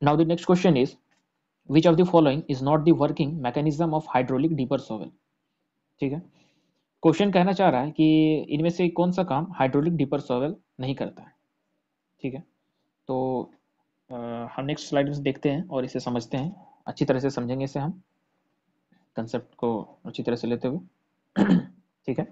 Now the next question is, which of the following is not the working mechanism of hydraulic dipper sovel? ठीक है question कहना चाह रहा है कि इनमें से कौन सा काम हाइड्रोलिक डिपर सोवेल नहीं करता है ठीक है तो आ, हम नेक्स्ट स्लाइड में देखते हैं और इसे समझते हैं अच्छी तरह से समझेंगे इसे हम कंसेप्ट को अच्छी तरह से लेते हुए ठीक है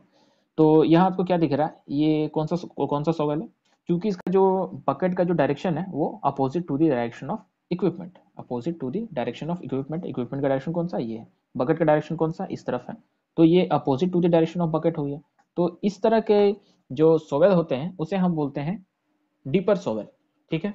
तो यहाँ आपको क्या दिख रहा है ये कौन सा कौन सा सोवेल है क्योंकि इसका जो बकेट का जो डायरेक्शन है वो opposite to the direction of equipment opposite to the direction of equipment equipment का डायरेक्शन कौन सा ये है बकेट का डायरेक्शन कौन सा इस तरफ है तो ये opposite to the direction of bucket हो गया तो इस तरह के जो सोवेल होते हैं उसे हम बोलते हैं डीपर सोवेल ठीक है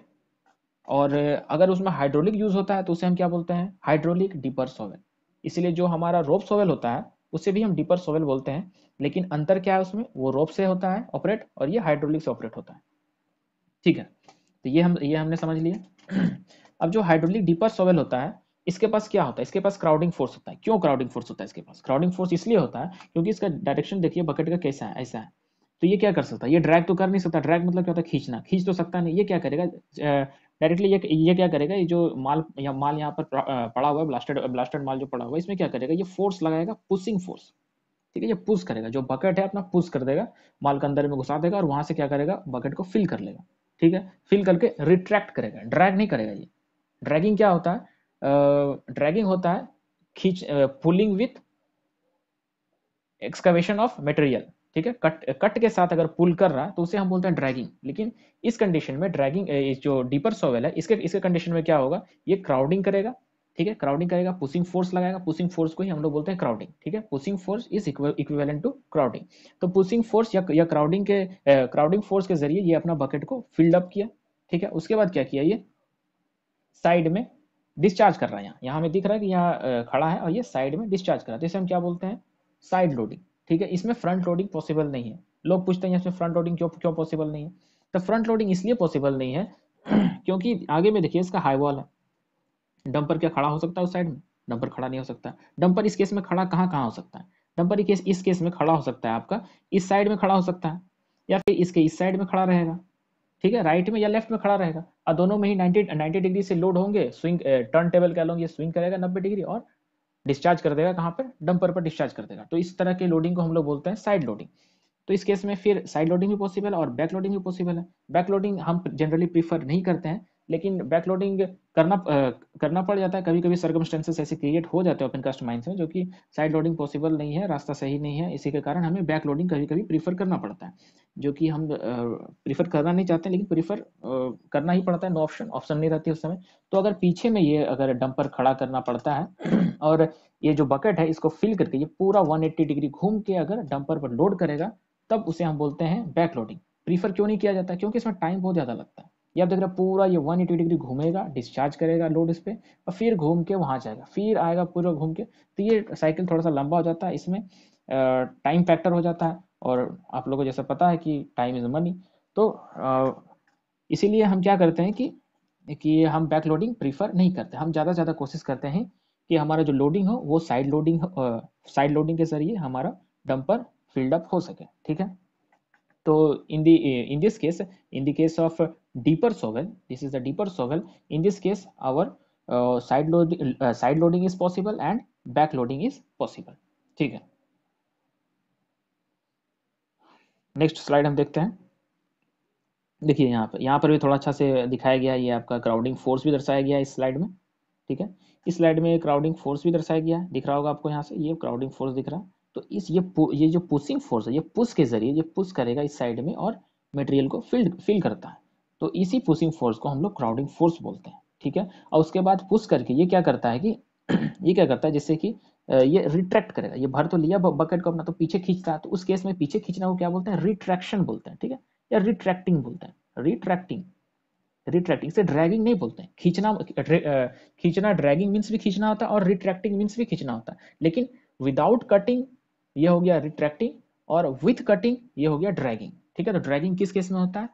और अगर उसमें हाइड्रोलिक यूज होता है तो उसे हम क्या बोलते हैं हाइड्रोलिक डीपर सोवेल इसीलिए जो हमारा रोप सोवेल होता है उसे भी हम डीपर सोवेल बोलते हैं लेकिन अंतर क्या है उसमें वो रोप से होता है ऑपरेट और ये हाइड्रोलिक से ऑपरेट होता है ठीक है तो ये हम ये हमने समझ लिया अब जो हाइड्रोलिक डीपर सोवेल होता है इसके पास क्या होता है इसके पास क्राउडिंग फोर्स होता है क्यों क्राउडिंग फोर्स होता है इसके पास क्राउडिंग फोर्स इसलिए होता है क्योंकि इसका डायरेक्शन देखिए बकेट का कैसा है ऐसा है तो ये क्या कर सकता है ये ड्रैग तो कर नहीं सकता ड्रैग मतलब क्या होता है खींचना खींच तो सकता नहीं ये क्या करेगा डायरेक्टली ये ये क्या करेगा ये जो माल या माल यहाँ पर पड़ा हुआ है ब्लास्टेड ब्लास्टेड माल जो पड़ा हुआ है इसमें क्या करेगा ये फोर्स लगाएगा पुशिंग फोर्स ठीक है ये पुश करेगा जो बकेट है अपना पुश कर देगा माल के अंदर में घुसा देगा और वहां से क्या करेगा बकेट को फिल कर लेगा ठीक है फिल करके रिट्रैक्ट करेगा ड्रैग नहीं करेगा ये ड्रैगिंग क्या होता है ड्रैगिंग होता है खींच pulling with excavation of material ठीक है कट कट के साथ अगर पुल कर रहा है तो उसे हम बोलते हैं ड्रैगिंग लेकिन इस कंडीशन में ड्रैगिंग जो डीपर सोवेल है इसके इसके कंडीशन में क्या होगा ये क्राउडिंग करेगा ठीक है क्राउडिंग करेगा पुशिंग फोर्स लगाएगा पुशिंग फोर्स को ही हम लोग बोलते हैं क्राउडिंग ठीक है pushing force is equivalent to crowding तो पुशिंग फोर्स या, या क्राउडिंग के क्राउडिंग फोर्स के जरिए ये अपना बकेट को फिल्ड अप किया ठीक है उसके बाद क्या किया ये साइड में डिस्चार्ज कर रहा है यहाँ यहाँ हमें दिख रहा है कि यहाँ खड़ा है और ये साइड में डिस्चार्ज कर रहा है जैसे तो इसे हम क्या बोलते हैं साइड लोडिंग ठीक है इसमें फ्रंट लोडिंग पॉसिबल नहीं है लोग पूछते हैं इसमें फ्रंट लोडिंग क्यों क्यों पॉसिबल नहीं है तो फ्रंट लोडिंग इसलिए पॉसिबल नहीं है क्योंकि आगे में देखिए इसका हाई वॉल है डंपर क्या खड़ा हो सकता है उस साइड में डंपर खड़ा नहीं हो सकता डंपर इस केस में खड़ा कहाँ कहाँ हो सकता है डंपर इस केस में खड़ा हो सकता है आपका इस साइड में खड़ा हो सकता है या फिर इसके इस साइड में खड़ा रहेगा ठीक है राइट में या लेफ्ट में खड़ा रहेगा और दोनों में ही 90 90 डिग्री से लोड होंगे स्विंग टर्न टेबल कह लो ये स्विंग करेगा 90 डिग्री और डिस्चार्ज कर देगा कहाँ पर डंपर पर डिस्चार्ज कर देगा तो इस तरह के लोडिंग को हम लोग बोलते हैं साइड लोडिंग तो इस केस में फिर साइड लोडिंग भी पॉसिबल है और बैक लोडिंग भी पॉसिबल है बैक लोडिंग हम जनरली प्रीफर नहीं करते हैं लेकिन बैकलोडिंग करना करना पड़ जाता है कभी कभी सर्कमस्टेंसेस ऐसे क्रिएट हो जाते हैं ओपन कास्ट माइंड में जो कि साइड लोडिंग पॉसिबल नहीं है रास्ता सही नहीं है इसी के कारण हमें बैक लोडिंग कभी कभी प्रीफर करना पड़ता है जो कि हम प्रीफर करना नहीं चाहते लेकिन प्रीफर करना ही पड़ता है नो ऑप्शन ऑप्शन नहीं रहती उस समय तो अगर पीछे में ये अगर डंपर खड़ा करना पड़ता है और ये जो बकेट है इसको फिल करके ये पूरा एट्टी डिग्री घूम के अगर डंपर पर लोड करेगा तब उसे हम बोलते हैं बैक लोडिंग प्रीफर क्यों नहीं किया जाता क्योंकि इसमें टाइम बहुत ज़्यादा लगता है ये आप देख रहे हैं पूरा ये 180 डिग्री घूमेगा डिस्चार्ज करेगा लोड इस पर और फिर घूम के वहाँ जाएगा फिर आएगा पूरा घूम के तो ये साइकिल थोड़ा सा लंबा हो जाता है इसमें टाइम फैक्टर हो जाता है और आप लोगों को जैसा पता है कि टाइम इज मनी तो इसीलिए हम क्या करते हैं कि कि हम बैक लोडिंग प्रीफर नहीं करते हम ज़्यादा से ज़्यादा कोशिश करते हैं कि हमारा जो लोडिंग हो वो साइड लोडिंग साइड लोडिंग के जरिए हमारा डंपर फिल्डअप अप हो सके ठीक है तो in the in this case in the case of deeper sovel this is the deeper sovel in this case our uh, side load uh, side loading is possible and back loading is possible ठीक है next slide हम देखते हैं देखिए यहाँ पर यहाँ पर भी थोड़ा अच्छा से दिखाया गया है ये आपका क्राउडिंग फोर्स भी दर्शाया गया है इस स्लाइड में ठीक है इस स्लाइड में क्राउडिंग फोर्स भी दर्शाया गया है दिख रहा होगा आपको यहाँ से ये क्राउडिंग फोर्स दिख रहा है तो इस ये ये जो पुशिंग फोर्स है ये पुश के जरिए ये पुश करेगा इस साइड में और मटेरियल को फिल फिल करता है तो इसी पुशिंग फोर्स को हम लोग क्राउडिंग फोर्स बोलते हैं ठीक है और उसके बाद पुश करके ये क्या करता है कि ये क्या करता है जैसे कि ये रिट्रैक्ट करेगा ये भर तो लिया बकेट को अपना तो पीछे खींचता है तो उस केस में पीछे खींचना को क्या बोलते हैं रिट्रैक्शन बोलते हैं ठीक है या रिट्रैक्टिंग बोलते हैं रिट्रैक्टिंग रिट्रैक्टिंग से ड्रैगिंग नहीं बोलते हैं खींचना खींचना ड्रैगिंग मीन्स भी खींचना होता है और रिट्रैक्टिंग मीन्स भी खींचना होता है लेकिन विदाउट कटिंग ये हो गया रिट्रैक्टिंग और विथ कटिंग ये हो गया ड्रैगिंग ठीक है तो ड्रैगिंग किस केस में होता है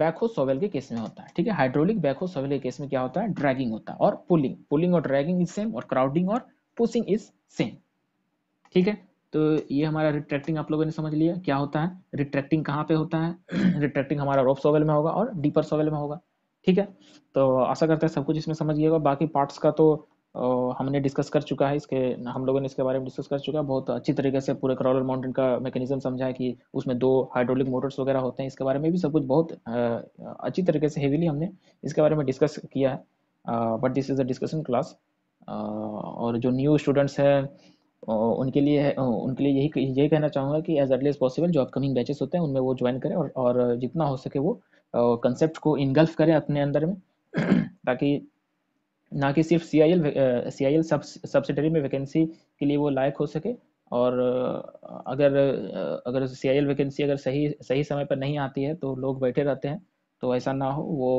बैकहो सोवेल के केस में होता है ठीक है हाइड्रोलिक बैकहो सोवेल के केस में क्या होता है ड्रैगिंग होता है और पुलिंग पुलिंग और ड्रैगिंग इज सेम और क्राउडिंग और पुशिंग इज सेम ठीक है तो ये हमारा रिट्रैक्टिंग आप लोगों ने समझ लिया क्या होता है रिट्रैक्टिंग कहाँ पे होता है रिट्रैक्टिंग हमारा रोप सोवेल में होगा और डीपर सोवेल में होगा ठीक है तो आशा करते हैं सब कुछ इसमें समझ गएगा बाकी पार्ट्स का तो हमने डिस्कस कर चुका है इसके हम लोगों ने इसके बारे में डिस्कस कर चुका है बहुत अच्छी तरीके से पूरे क्रॉलर माउंटेन का मैकेनिज्म समझा है कि उसमें दो हाइड्रोलिक मोटर्स वगैरह होते हैं इसके बारे में भी सब कुछ बहुत अच्छी तरीके से हेविली हमने इसके बारे में डिस्कस किया है but this is a discussion class और जो न्यू स्टूडेंट्स हैं उनके लिए उनके लिए यही यही कहना चाहूँगा कि एज अर्ली एज पॉसिबल जो अपकमिंग बैचेस होते हैं उनमें वो ज्वाइन करें और, और जितना हो सके वो कंसेप्ट को इनगल्फ करें अपने अंदर में ताकि ना कि सिर्फ C I L C I L subsidiary में वैकेंसी के लिए वो लायक हो सके और uh, अगर uh, अगर सी आई एल वैकेंसी अगर सही सही समय पर नहीं आती है तो लोग बैठे रहते हैं तो ऐसा ना हो वो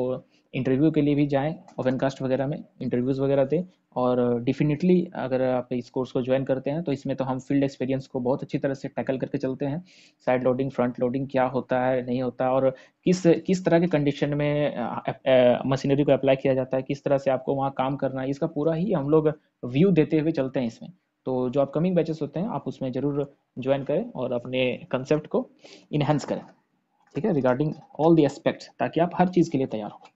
इंटरव्यू के लिए भी जाएँ ओपन कास्ट वगैरह में इंटरव्यूज़ वगैरह दें और डिफिनेटली अगर आप इस कोर्स को ज्वाइन करते हैं तो इसमें तो हम फील्ड एक्सपीरियंस को बहुत अच्छी तरह से टैकल करके चलते हैं साइड लोडिंग फ्रंट लोडिंग क्या होता है नहीं होता और किस किस तरह के कंडीशन में मशीनरी को अप्लाई किया जाता है किस तरह से आपको वहाँ काम करना है इसका पूरा ही हम लोग व्यू देते हुए चलते हैं इसमें तो जो अपकमिंग बैचेस होते हैं आप उसमें ज़रूर ज्वाइन करें और अपने कंसेप्ट को इन्हेंस करें ठीक है रिगार्डिंग ऑल दी एस्पेक्ट ताकि आप हर चीज़ के लिए तैयार हो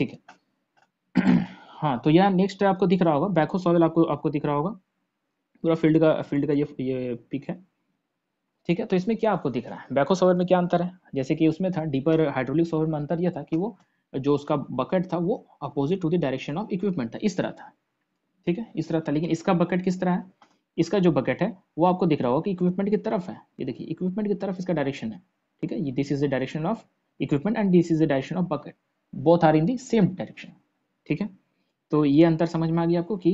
ठीक है हाँ तो यह नेक्स्ट आपको दिख रहा होगा बैको सॉवेल आपको आपको दिख रहा होगा पूरा फील्ड का फील्ड का ये ये पिक है ठीक है तो इसमें क्या आपको दिख रहा है बैको सॉवेल में क्या अंतर है जैसे कि उसमें था डीपर हाइड्रोलिक सॉवेल में अंतर यह था कि वो जो उसका बकेट था वो opposite to the direction of equipment था इस तरह था ठीक है इस तरह था लेकिन इसका बकेट किस तरह है इसका जो बकेट है वो आपको दिख रहा होगा कि इक्विपमेंट की तरफ है ये देखिए इक्विपमेंट की तरफ इसका डायरेक्शन है ठीक है this is the direction of equipment and this is the direction of bucket both are in the same direction ठीक है तो ये अंतर समझ में आ गया आपको कि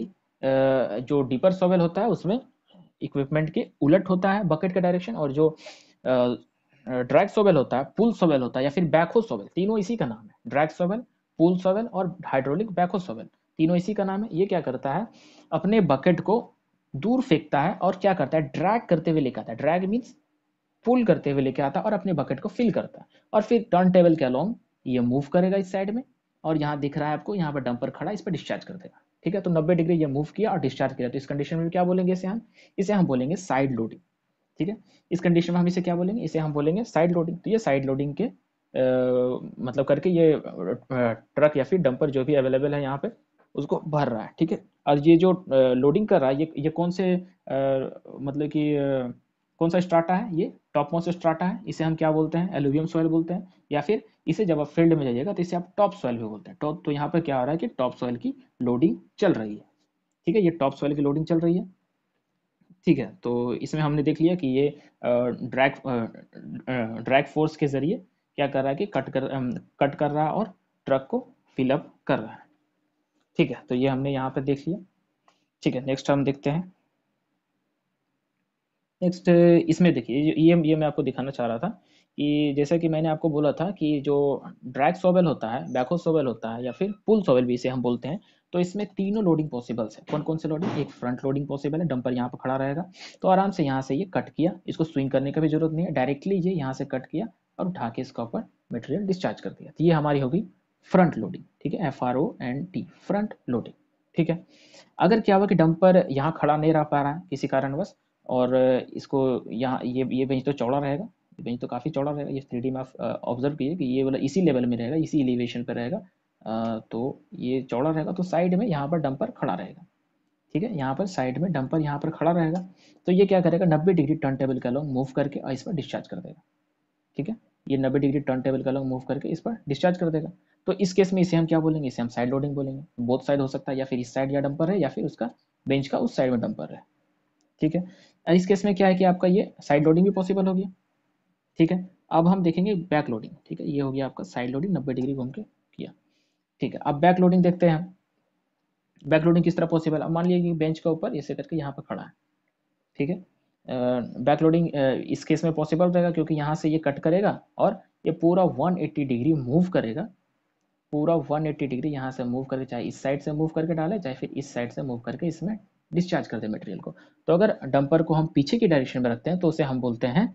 जो डीपर सॉवेल होता है उसमें इक्विपमेंट के उलट होता है बकेट का डायरेक्शन और जो ड्रैग सोवेल होता है पुल सोवेल होता है या फिर बैकहो सोवेल तीनों इसी का नाम है ड्रैग सोवेल पुल सोवेल और हाइड्रोलिक बैकहो सोवेल तीनों इसी का नाम है ये क्या करता है अपने बकेट को दूर फेंकता है और क्या करता है ड्रैग करते हुए लेके आता है ड्रैग मीन्स पुल करते हुए लेके आता है और अपने बकेट को फिल करता है और फिर टर्न टेबल के अलॉन्ग ये मूव करेगा इस साइड में और यहाँ दिख रहा है आपको यहाँ पर डंपर खड़ा इस पर डिस्चार्ज कर देगा ठीक है तो 90 डिग्री ये मूव किया और डिस्चार्ज किया तो इस कंडीशन में क्या बोलेंगे इसे हम इसे हम बोलेंगे साइड लोडिंग ठीक है इस कंडीशन में हम इसे क्या बोलेंगे इसे हम बोलेंगे साइड लोडिंग तो ये साइड लोडिंग के आ, मतलब करके ये ट्रक या फिर डंपर जो भी अवेलेबल है यहाँ पे उसको भर रहा है ठीक है और ये जो लोडिंग कर रहा है ये ये कौन से आ, मतलब कि कौन सा स्ट्राटा है ये टॉप मोस्ट स्ट्राटा है इसे हम क्या बोलते हैं एलुवियम सॉइल बोलते हैं या फिर इसे जब आप फील्ड में जाइएगा तो इसे आप टॉप सॉइल भी बोलते हैं टॉप तो यहाँ पर क्या हो रहा है कि टॉप सॉइल की लोडिंग चल रही है ठीक है ये टॉप सॉइल की लोडिंग चल रही है ठीक है तो इसमें हमने देख लिया कि ये ड्रैग ड्रैग फोर्स के जरिए क्या कर रहा है कि कट कर कट कर रहा है और ट्रक को फिलअप कर रहा है ठीक है तो ये हमने यहाँ पर देख लिया ठीक है नेक्स्ट हम देखते हैं नेक्स्ट इसमें देखिए ये ये मैं आपको दिखाना चाह रहा था कि जैसा कि मैंने आपको बोला था कि जो ड्रैग सोवेल होता है बैको सोवेल होता है या फिर पुल सोवेल भी इसे हम बोलते हैं तो इसमें तीनों लोडिंग पॉसिबल्स है कौन कौन से लोडिंग एक फ्रंट लोडिंग पॉसिबल है डंपर यहाँ पर खड़ा रहेगा तो आराम से यहाँ से ये कट किया इसको स्विंग करने का भी जरूरत नहीं है डायरेक्टली ये यहाँ से कट किया और उठा के इसका ऊपर मटेरियल डिस्चार्ज कर दिया तो ये हमारी होगी फ्रंट लोडिंग ठीक है F R O N T front loading ठीक है अगर क्या हुआ कि डंपर यहाँ खड़ा नहीं रह पा रहा है किसी कारणवश और इसको यहाँ ये ये बेंच तो चौड़ा रहेगा बेंच तो काफ़ी चौड़ा रहेगा ये थ्री में आप ऑब्जर्व कीजिए कि ये वाला इसी लेवल में रहेगा इसी एलिवेशन पर रहेगा तो ये चौड़ा रहेगा तो साइड में यहाँ पर डंपर खड़ा रहेगा ठीक है यहाँ पर साइड में डंपर यहाँ पर खड़ा रहेगा तो ये क्या करेगा नब्बे डिग्री टर्न टेबल का लॉन्ग मूव करके और इस पर डिस्चार्ज कर देगा ठीक है ये नब्बे डिग्री टर्न टेबल का लॉन्ग मूव करके इस पर डिस्चार्ज कर देगा तो इस केस में इसे हम क्या बोलेंगे इसे हम साइड लोडिंग बोलेंगे बोथ साइड हो सकता है या फिर इस साइड या डंपर है या फिर उसका बेंच का उस साइड में डंपर है ठीक है इस केस में क्या है कि आपका ये साइड लोडिंग भी पॉसिबल होगी ठीक है अब हम देखेंगे बैक लोडिंग ठीक है ये हो गया आपका साइड लोडिंग नब्बे डिग्री घूम के किया ठीक है अब बैक लोडिंग देखते हैं बैक लोडिंग किस तरह पॉसिबल अब मान लीजिए कि बेंच के ऊपर ऐसे करके यहाँ पर खड़ा है ठीक है बैक लोडिंग इस केस में पॉसिबल रहेगा क्योंकि यहाँ से ये कट करेगा और ये पूरा 180 डिग्री मूव करेगा पूरा 180 डिग्री यहाँ से मूव करके चाहे इस साइड से मूव करके डाले चाहे फिर इस साइड से मूव करके इसमें डिस्चार्ज करते हैं मटेरियल को तो अगर डंपर को हम पीछे की डायरेक्शन में रखते हैं तो उसे हम बोलते हैं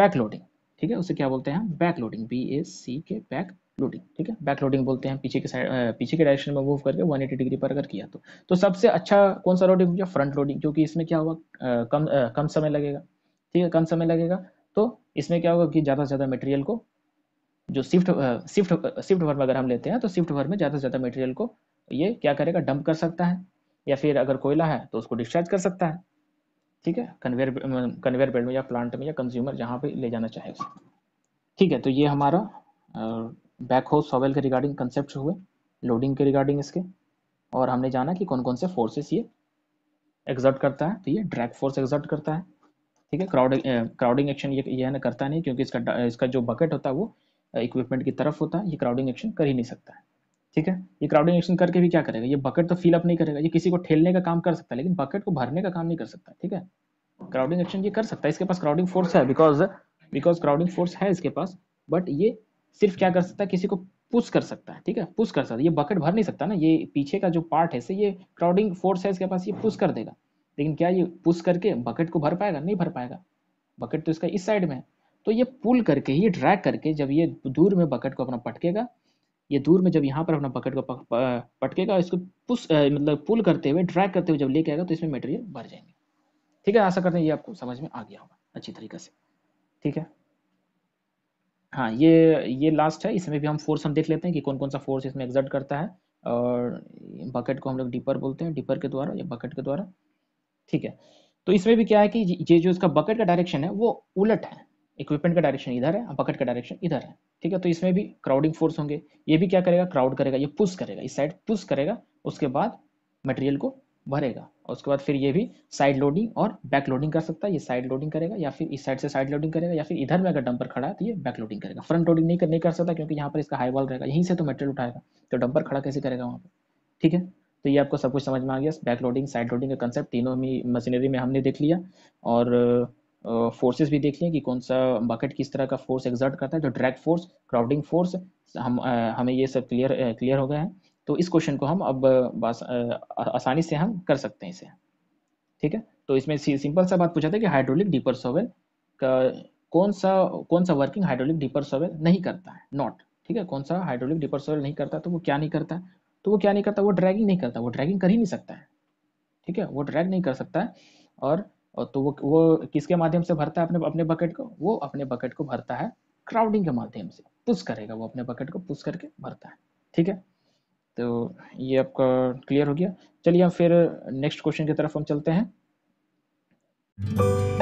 बैक लोडिंग ठीक है उसे क्या बोलते हैं back loading B A C के बैक लोडिंग ठीक है बैक लोडिंग बोलते हैं पीछे के साइड पीछे के डायरेक्शन में मूव करके 180 डिग्री पर अगर किया तो तो सबसे अच्छा कौन सा लोडिंग जो फ्रंट लोडिंग क्योंकि इसमें क्या होगा कम आ, कम समय लगेगा ठीक है कम समय लगेगा तो इसमें क्या होगा कि ज़्यादा से ज़्यादा मटेरियल को जो शिफ्ट शिफ्ट शिफ्ट भर में अगर हम लेते हैं तो शिफ्ट भर में ज़्यादा से ज़्यादा मटेरियल को ये क्या करेगा डंप कर सकता है या फिर अगर कोयला है तो उसको डिस्चार्ज कर सकता है ठीक है कन्वेयर कन्वेयर बेल्ट में या प्लांट में या कंज्यूमर जहाँ पे ले जाना चाहे ठीक है तो ये हमारा बैक हो सॉवेल के रिगार्डिंग कंसेप्ट हुए लोडिंग के रिगार्डिंग इसके और हमने जाना कि कौन कौन से फोर्सेस ये एग्जर्ट करता है तो ये ड्रैग फोर्स एग्जर्ट करता है ठीक है क्राउड क्राउडिंग एक्शन ये ये ना करता नहीं क्योंकि इसका इसका जो बकेट होता है वो इक्विपमेंट की तरफ होता है ये क्राउडिंग एक्शन कर ही नहीं सकता है ठीक है ये क्राउडिंग एक्शन करके भी क्या करेगा ये बकेट तो फिलअप नहीं करेगा ये किसी को ठेलने का काम कर सकता है लेकिन बकेट को भरने का काम नहीं कर सकता ठीक है क्राउडिंग एक्शन ये कर सकता है इसके पास क्राउडिंग फोर्स है बिकॉज बिकॉज क्राउडिंग फोर्स है इसके पास बट ये सिर्फ क्या कर सकता है किसी को पुश कर सकता है ठीक है पुश कर सकता है ये बकेट भर नहीं सकता ना ये पीछे का जो पार्ट है से ये क्राउडिंग फोर्स है इसके पास ये पुश कर देगा लेकिन क्या ये पुश करके बकेट को भर पाएगा नहीं भर पाएगा बकेट तो इसका इस साइड में है तो ये पुल करके ये ड्रैग करके जब ये दूर में बकेट को अपना पटकेगा ये दूर में जब यहाँ पर अपना पकड़ को पटकेगा इसको पुश मतलब पुल करते हुए ड्रैग करते हुए जब लेके आएगा तो इसमें मटेरियल भर जाएंगे ठीक है आशा करते हैं ये आपको समझ में आ गया होगा अच्छी तरीके से ठीक है हाँ ये ये लास्ट है इसमें भी हम फोर्स हम देख लेते हैं कि कौन कौन सा फोर्स इसमें एग्जर्ट करता है और बकेट को हम लोग डिपर बोलते हैं डिपर के द्वारा या बकेट के द्वारा ठीक है तो इसमें भी क्या है कि ये जो इसका बकेट का डायरेक्शन है वो उलट है इक्विपमेंट का डायरेक्शन इधर है बकेट का डायरेक्शन इधर है ठीक है तो इसमें भी क्राउडिंग फोर्स होंगे ये भी क्या करेगा क्राउड करेगा ये पुश करेगा इस साइड पुश करेगा उसके बाद मटेरियल को भरेगा और उसके बाद फिर ये भी साइड लोडिंग और बैक लोडिंग कर सकता है ये साइड लोडिंग करेगा या फिर इस साइड से साइड लोडिंग करेगा या फिर इधर में अगर डंपर खड़ा है तो ये बैक लोडिंग करेगा फ्रंट लोडिंग नहीं कर नहीं कर सकता क्योंकि यहाँ पर इसका हाई वॉल रहेगा यहीं से तो मटेरियल उठाएगा तो डंपर खड़ा कैसे करेगा वहाँ पर ठीक है तो ये आपको सब कुछ समझ में आ गया बैक लोडिंग साइड लोडिंग का कंसेप्ट तीनों ही मशीनरी में हमने देख लिया और फोर्सेस भी देख लें कि कौन सा बकेट किस तरह का फोर्स एग्जर्ट करता है तो ड्रैग फोर्स क्राउडिंग फोर्स हम हमें ये सब क्लियर क्लियर हो गया है तो इस क्वेश्चन को हम अब आसानी से हम कर सकते हैं इसे ठीक है तो इसमें सिंपल सा बात पूछा था कि हाइड्रोलिक डीपर सोवेल का कौन सा कौन सा वर्किंग हाइड्रोलिक डीपर सोवेल नहीं करता है नॉट ठीक है कौन सा हाइड्रोलिक डीपर सोवेल नहीं करता तो वो क्या नहीं करता तो वो क्या नहीं करता वो ड्रैगिंग नहीं करता वो ड्रैगिंग कर ही नहीं सकता है ठीक है वो ड्रैग नहीं कर सकता है और और तो वो वो किसके माध्यम से भरता है अपने अपने बकेट को वो अपने बकेट को भरता है क्राउडिंग के माध्यम से पुश करेगा वो अपने बकेट को पुश करके भरता है ठीक है तो ये आपका क्लियर हो गया चलिए हम फिर नेक्स्ट क्वेश्चन की तरफ हम चलते हैं